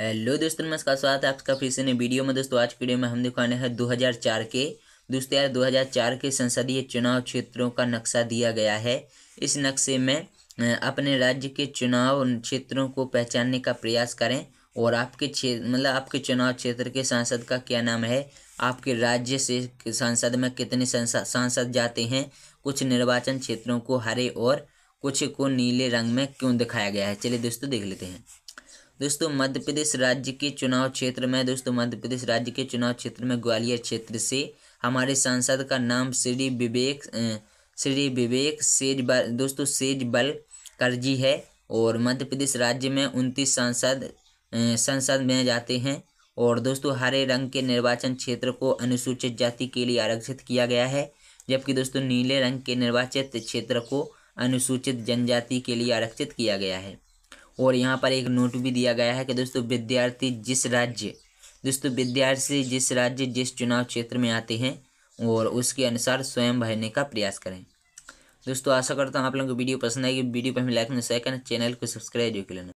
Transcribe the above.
hello दोस्तों नमस्कार स्वागत है आपका फिर से नई वीडियो में दोस्तों आज की वीडियो में हम दिखाने हैं 2004 के दोस्तों यार 2004 के संसदीय चुनाव क्षेत्रों का नक्शा दिया गया है इस नक्शे में अपने राज्य के चुनाव क्षेत्रों को पहचानने का प्रयास करें और आपके क्षेत्र मतलब आपके चुनाव क्षेत्र के सांसद का क्या नाम है आपके राज्य से सांसद में कितने सांसद जाते हैं कुछ निर्वाचन क्षेत्रों को हरे और कुछ को नीले रंग में क्यों दिखाया गया है चलिए दोस्तों देख लेते हैं दोस्तों मध्य प्रदेश राज्य के चुनाव क्षेत्र में दोस्तों मध्य प्रदेश राज्य के चुनाव क्षेत्र में ग्वालियर क्षेत्र से हमारे सांसद का नाम श्री विवेक श्री विवेक सेजबल दोस्तों सेजबल करजी है और मध्य प्रदेश राज्य में उनतीस सांसद संसद में जाते हैं और दोस्तों हरे रंग के निर्वाचन क्षेत्र को अनुसूचित जाति के लिए आरक्षित किया गया है जबकि दोस्तों नीले रंग के निर्वाचित क्षेत्र को अनुसूचित जनजाति के लिए आरक्षित किया गया है और यहाँ पर एक नोट भी दिया गया है कि दोस्तों विद्यार्थी जिस राज्य दोस्तों विद्यार्थी जिस राज्य जिस चुनाव क्षेत्र में आते हैं और उसके अनुसार स्वयं भरने का प्रयास करें दोस्तों आशा करता हूँ आप लोगों को वीडियो पसंद आएगी वीडियो पर हमें लाइक में शेयर चैनल को सब्सक्राइब जो कर लेना